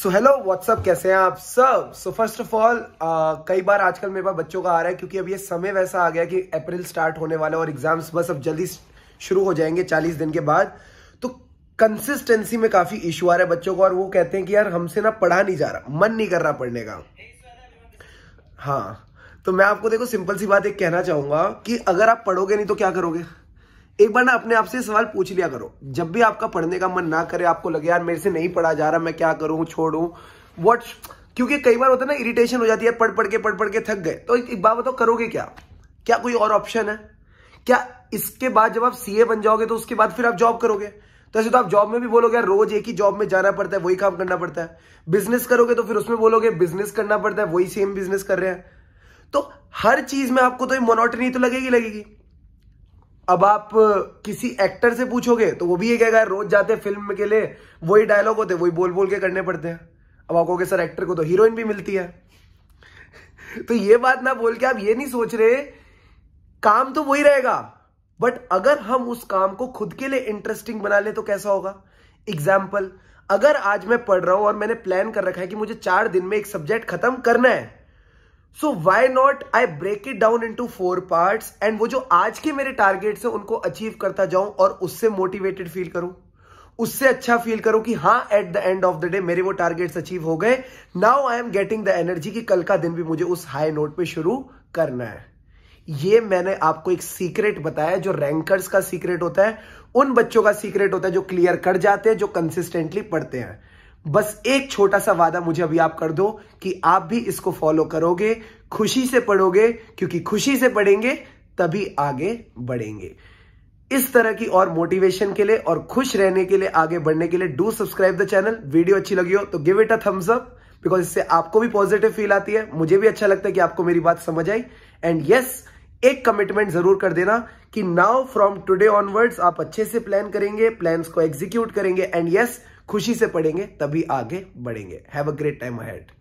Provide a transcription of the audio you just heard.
so hello what's up कैसे हैं आप सब सो फर्स्ट ऑफ ऑल कई बार आजकल मेरे पास बच्चों का आ रहा है क्योंकि अब ये समय वैसा आ गया कि अप्रैल स्टार्ट होने वाला और एग्जाम्स बस अब जल्दी शुरू हो जाएंगे चालीस दिन के बाद तो कंसिस्टेंसी में काफी इश्यू आ रहा है बच्चों को और वो कहते हैं कि यार हमसे ना पढ़ा नहीं जा रहा मन नहीं कर रहा पढ़ने का हाँ तो मैं आपको देखो सिंपल सी बात एक कहना चाहूंगा कि अगर आप पढ़ोगे नहीं तो क्या करोगे एक बार ना अपने आप से सवाल पूछ लिया करो जब भी आपका पढ़ने का मन ना करे आपको लगे यार मेरे से नहीं पढ़ा जा रहा मैं क्या करूं छोड़ू वॉट क्योंकि कई बार होता है ना इरिटेशन हो जाती है पढ़ पढ़ के पढ़ पढ़ के थक गए तो एक बात बताओ करोगे क्या क्या कोई और ऑप्शन है क्या इसके बाद जब आप सीए बन जाओगे तो उसके बाद फिर आप जॉब करोगे तो ऐसे तो आप जॉब में भी बोलोगे यार रोज एक ही जॉब में जाना पड़ता है वही काम करना पड़ता है बिजनेस करोगे तो फिर उसमें बोलोगे बिजनेस करना पड़ता है वही सेम बिजनेस कर रहे हैं तो हर चीज में आपको तो मोनोटनी तो लगेगी लगेगी अब आप किसी एक्टर से पूछोगे तो वो भी ये कहेगा रोज जाते हैं फिल्म के लिए वही डायलॉग होते वही बोल बोल के करने पड़ते हैं अब आप कहोगे सर एक्टर को तो हीरोइन भी मिलती है तो ये बात ना बोल के आप ये नहीं सोच रहे काम तो वही रहेगा बट अगर हम उस काम को खुद के लिए इंटरेस्टिंग बना ले तो कैसा होगा एग्जाम्पल अगर आज मैं पढ़ रहा हूं और मैंने प्लान कर रखा है कि मुझे चार दिन में एक सब्जेक्ट खत्म करना है so why not I break it down into four parts and वो जो आज के मेरे टारगेट्स हैं उनको अचीव करता जाऊं और उससे मोटिवेटेड फील करूं उससे अच्छा फील करो कि हाँ at the end of the day मेरे वो टारगेट्स अचीव हो गए now I am getting the energy कि कल का दिन भी मुझे उस हाई नोट पे शुरू करना है ये मैंने आपको एक सीक्रेट बताया जो रैंकर्स का सीक्रेट होता है उन बच्चों का सीक्रेट होता है जो क्लियर कर जाते हैं जो कंसिस्टेंटली पढ़ते हैं बस एक छोटा सा वादा मुझे अभी आप कर दो कि आप भी इसको फॉलो करोगे खुशी से पढ़ोगे क्योंकि खुशी से पढ़ेंगे तभी आगे बढ़ेंगे इस तरह की और मोटिवेशन के लिए और खुश रहने के लिए आगे बढ़ने के लिए do subscribe the channel video अच्छी लगी हो तो give it a thumbs up because इससे आपको भी पॉजिटिव फील आती है मुझे भी अच्छा लगता है कि आपको मेरी बात समझ आई एंड यस एक कमिटमेंट जरूर कर देना कि नाउ फ्रॉम टुडे ऑनवर्ड्स आप अच्छे से प्लान करेंगे प्लान्स को एग्जीक्यूट करेंगे एंड यस yes, खुशी से पढ़ेंगे तभी आगे बढ़ेंगे have a great time ahead